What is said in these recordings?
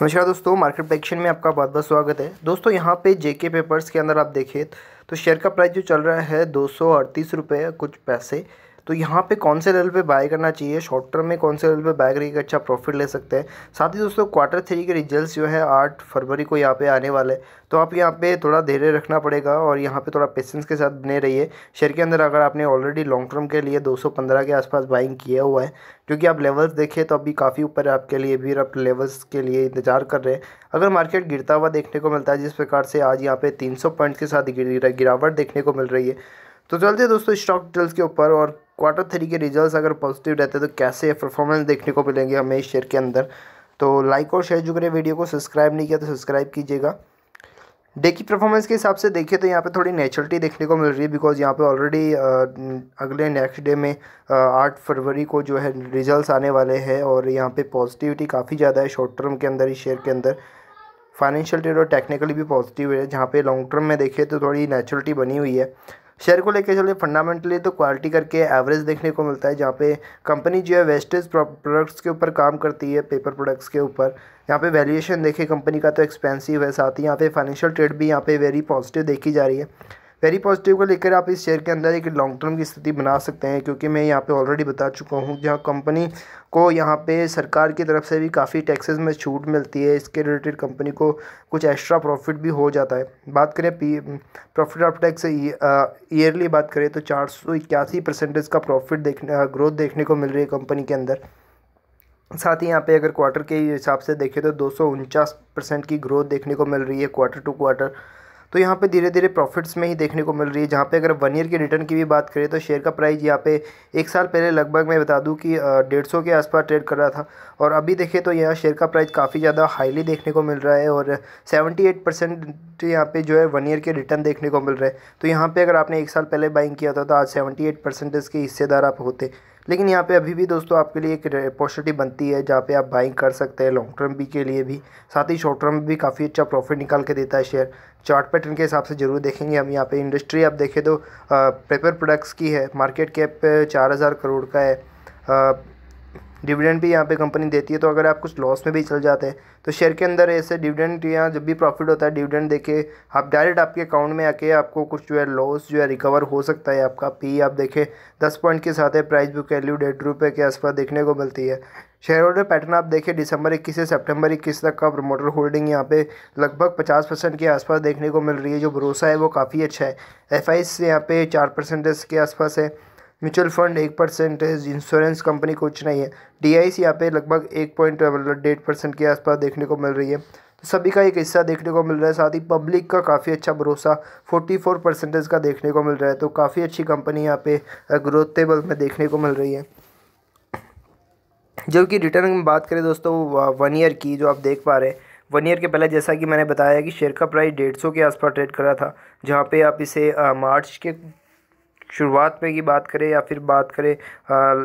नमस्कार दोस्तों मार्केट प्रेक्शन में आपका बहुत बहुत स्वागत है दोस्तों यहाँ पे जेके पेपर्स के अंदर आप देखें तो शेयर का प्राइस जो चल रहा है दो सौ कुछ पैसे तो यहाँ पे कौन से लेवल पे बाय करना चाहिए शॉर्ट टर्म में कौन से लेवल पे बाय करके अच्छा प्रॉफिट ले सकते हैं साथ ही दोस्तों क्वार्टर थ्री के रिजल्ट्स जो है आठ फरवरी को यहाँ पे आने वाले तो आप यहाँ पे थोड़ा धैर्य रखना पड़ेगा और यहाँ पे थोड़ा पेशेंस के साथ बने रहिए शेयर के अंदर अगर आपने ऑलरेडी लॉन्ग टर्म के लिए पंद्रह के आसपास बाइंग किया हुआ है क्योंकि आप लेवल्स देखें तो अभी काफ़ी ऊपर है आपके लिए भी आप लेवल्स के लिए इंतजार कर रहे हैं अगर मार्केट गिरता हुआ देखने को मिलता है जिस प्रकार से आज यहाँ पे सौ पॉइंट्स के साथ गिरावट देखने को मिल रही है तो चलते दोस्तों स्टॉक डिटेल्स के ऊपर और क्वार्टर थ्री के रिजल्ट्स अगर पॉजिटिव रहते तो कैसे परफॉर्मेंस देखने को मिलेंगे हमें इस शेयर के अंदर तो लाइक और शेयर जो करें वीडियो को सब्सक्राइब नहीं किया तो सब्सक्राइब कीजिएगा डे की परफॉर्मेंस के हिसाब से देखें तो यहाँ पे थोड़ी नेचुरलिटी देखने को मिल रही है बिकॉज यहाँ पे ऑलरेडी अगले नेक्स्ट डे में आठ फरवरी को जो है रिजल्ट्स आने वाले हैं और यहाँ पे पॉजिटिविटी काफ़ी ज़्यादा है शॉर्ट टर्म के अंदर इस शेयर के अंदर फाइनेंशियल ट्रेड और टेक्निकली भी पॉजिटिव है जहाँ पे लॉन्ग टर्म में देखें तो थोड़ी नेचुरलिटी बनी हुई है शेयर को लेकर चले फंडामेंटली तो क्वालिटी करके एवरेज देखने को मिलता है जहाँ पे कंपनी जो है वेस्टेज प्रोडक्ट्स के ऊपर काम करती है पेपर प्रोडक्ट्स के ऊपर यहाँ पे वैल्यूएशन देखे कंपनी का तो एक्सपेंसिव है साथ ही यहाँ पे फाइनेंशियल ट्रेड भी यहाँ पे वेरी पॉजिटिव देखी जा रही है वेरी पॉजिटिव को लेकर आप इस शेयर के अंदर एक लॉन्ग टर्म की स्थिति बना सकते हैं क्योंकि मैं यहाँ पे ऑलरेडी बता चुका हूँ जहाँ कंपनी को यहाँ पे सरकार की तरफ से भी काफ़ी टैक्सेस में छूट मिलती है इसके रिलेटेड कंपनी को कुछ एक्स्ट्रा प्रॉफिट भी हो जाता है बात करें P profit after tax yearly बात करें तो चार सौ इक्यासी परसेंटेज का प्रॉफिट देखने ग्रोथ देखने को मिल रही है कंपनी के अंदर साथ ही यहाँ पे अगर क्वार्टर के हिसाब से देखें तो दो परसेंट की ग्रोथ देखने को मिल रही है क्वार्टर टू क्वार्टर तो यहाँ पे धीरे धीरे प्रॉफिट्स में ही देखने को मिल रही है जहाँ पे अगर वन ईयर के रिटर्न की भी बात करें तो शेयर का प्राइस यहाँ पे एक साल पहले लगभग मैं बता दूँ कि डेढ़ सौ के आसपास ट्रेड कर रहा था और अभी देखें तो यहाँ शेयर का प्राइस काफ़ी ज़्यादा हाईली देखने को मिल रहा है और सेवेंटी एट परसेंट यहाँ पर जो है वन ईयर के रिटर्न देखने को मिल रहा है तो यहाँ पर अगर आपने एक साल पहले बाइंग किया था तो आज सेवेंटी एट परसेंटेज के हिस्सेदार आप होते लेकिन यहाँ पे अभी भी दोस्तों आपके लिए एक अपॉर्चुनिटी बनती है जहाँ पे आप बाइंग कर सकते हैं लॉन्ग टर्म भी के लिए भी साथ ही शॉर्ट टर्म भी काफ़ी अच्छा प्रॉफिट निकाल के देता है शेयर चार्ट पैटर्न के हिसाब से जरूर देखेंगे हम यहाँ पे इंडस्ट्री आप देखें तो पेपर प्रोडक्ट्स की है मार्केट कैप चार हज़ार करोड़ का है डिविडेंड भी यहाँ पे कंपनी देती है तो अगर आप कुछ लॉस में भी चल जाते हैं तो शेयर के अंदर ऐसे डिविडेंड या जब भी प्रॉफिट होता है डिविडेंड देखे आप डायरेक्ट आपके अकाउंट में आके आपको कुछ जो है लॉस जो है रिकवर हो सकता है आपका पी आप देखें दस पॉइंट के साथ है प्राइस बुक वैल्यू डेढ़ रुपये के आसपास देखने को मिलती है शेयर होल्डर पैटर्न आप देखें दिसंबर इक्कीस से सेप्टेम्बर इक्कीस तक का प्रमोटर होल्डिंग यहाँ पे लगभग पचास परसेंट के आसपास देखने को मिल रही है जो भरोसा है वो काफ़ी अच्छा है एफ आई यहाँ पे चार परसेंटेज के आसपास है म्यूचुअल फंड एक परसेंटेज इंश्योरेंस कंपनी कुछ नहीं है डी आई सी यहाँ पे लगभग एक पॉइंट डेढ़ परसेंट के आसपास देखने को मिल रही है तो सभी का एक हिस्सा देखने को मिल रहा है साथ ही पब्लिक का काफ़ी अच्छा भरोसा फोर्टी फोर परसेंटेज का देखने को मिल रहा है तो काफ़ी अच्छी कंपनी यहाँ पे ग्रोथ टेबल में देखने को मिल रही है जबकि रिटर्न की बात करें दोस्तों वन ईयर की जो आप देख पा रहे हैं वन ईयर के पहले जैसा कि मैंने बताया कि शेयर का प्राइस डेढ़ सौ के आसपास ट्रेड करा था जहाँ पे आप इसे आ, मार्च के शुरुआत में की बात करें या फिर बात करें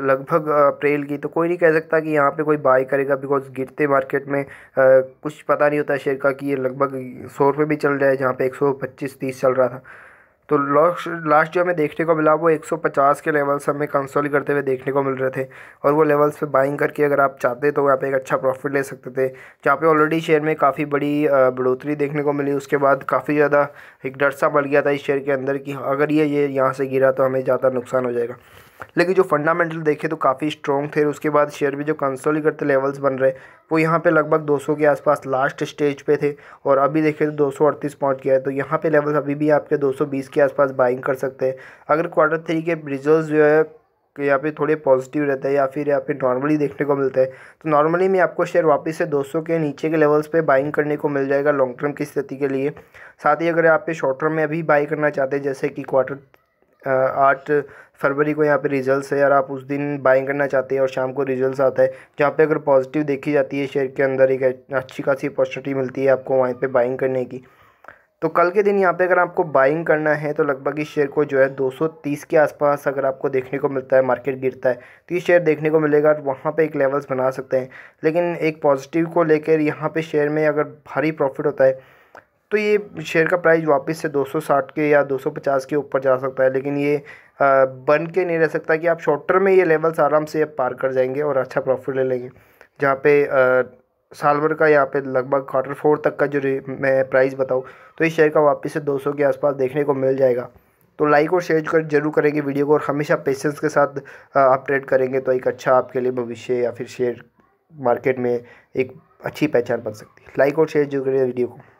लगभग अप्रैल की तो कोई नहीं कह सकता कि यहाँ पे कोई बाय करेगा बिकॉज गिरते मार्केट में आ, कुछ पता नहीं होता शेयर का कि ये लगभग सौ रुपये भी चल रहा है जहाँ पे एक सौ पच्चीस तीस चल रहा था तो लास्ट जो हमें देखने को मिला वो 150 के लेवल्स हमें कंसोल करते हुए देखने को मिल रहे थे और वो लेवल्स पे बाइंग करके अगर आप चाहते तो वहाँ पे एक अच्छा प्रॉफिट ले सकते थे जहाँ पे ऑलरेडी शेयर में काफ़ी बड़ी बढ़ोतरी देखने को मिली उसके बाद काफ़ी ज़्यादा एक डर सा बन गया था इस शेयर के अंदर कि अगर ये ये यहाँ से गिरा तो हमें ज़्यादा नुकसान हो जाएगा लेकिन जो फंडामेंटल देखे तो काफ़ी स्ट्रॉन्ग थे उसके बाद शेयर भी जो करते लेवल्स बन रहे वो यहाँ पे लगभग 200 के आसपास लास्ट स्टेज पे थे और अभी देखे तो दो पहुँच गया है तो यहाँ पे लेवल्स अभी भी आपके 220 के आसपास बाइंग कर सकते हैं अगर क्वार्टर थ्री के रिजल्ट जो है कि यहाँ पे थोड़े पॉजिटिव रहते हैं या फिर यहाँ पे नॉर्मली देखने को मिलता है तो नॉर्मली में आपको शेयर वापस से 200 के नीचे के लेवल्स पे बाइंग करने को मिल जाएगा लॉन्ग टर्म की स्थिति के लिए साथ ही अगर आप पे शॉर्ट टर्म में अभी बाई करना चाहते हैं जैसे कि क्वार्टर आठ फरवरी को यहाँ पे रिजल्ट्स है और आप उस दिन बाइंग करना चाहते हैं और शाम को रिजल्ट्स आता है जहाँ पे अगर पॉजिटिव देखी जाती है शेयर के अंदर एक अच्छी खासी अपॉर्चुनिटी मिलती है आपको वहाँ पे बाइंग करने की तो कल के दिन यहाँ पे अगर आपको बाइंग करना है तो लगभग इस शेयर को जो है दो के आसपास अगर आपको देखने को मिलता है मार्केट गिरता है तो ये शेयर देखने को मिलेगा और वहाँ पर एक लेवल्स बना सकते हैं लेकिन एक पॉजिटिव को लेकर यहाँ पर शेयर में अगर भारी प्रॉफिट होता है तो ये शेयर का प्राइस वापस से 260 के या 250 के ऊपर जा सकता है लेकिन ये बन के नहीं रह सकता कि आप शॉर्ट टर्म में ये लेवल्स आराम से पार कर जाएंगे और अच्छा प्रॉफिट ले लेंगे जहाँ पे साल भर का यहाँ पे लगभग क्वार्टर फोर तक का जो मैं प्राइस बताऊँ तो इस शेयर का वापस से 200 के आसपास देखने को मिल जाएगा तो लाइक और शेयर कर जरूर करेंगे वीडियो को और हमेशा पेशेंस के साथ अपडेट करेंगे तो एक अच्छा आपके लिए भविष्य या फिर शेयर मार्केट में एक अच्छी पहचान बन सकती है लाइक और शेयर जरूर करें वीडियो को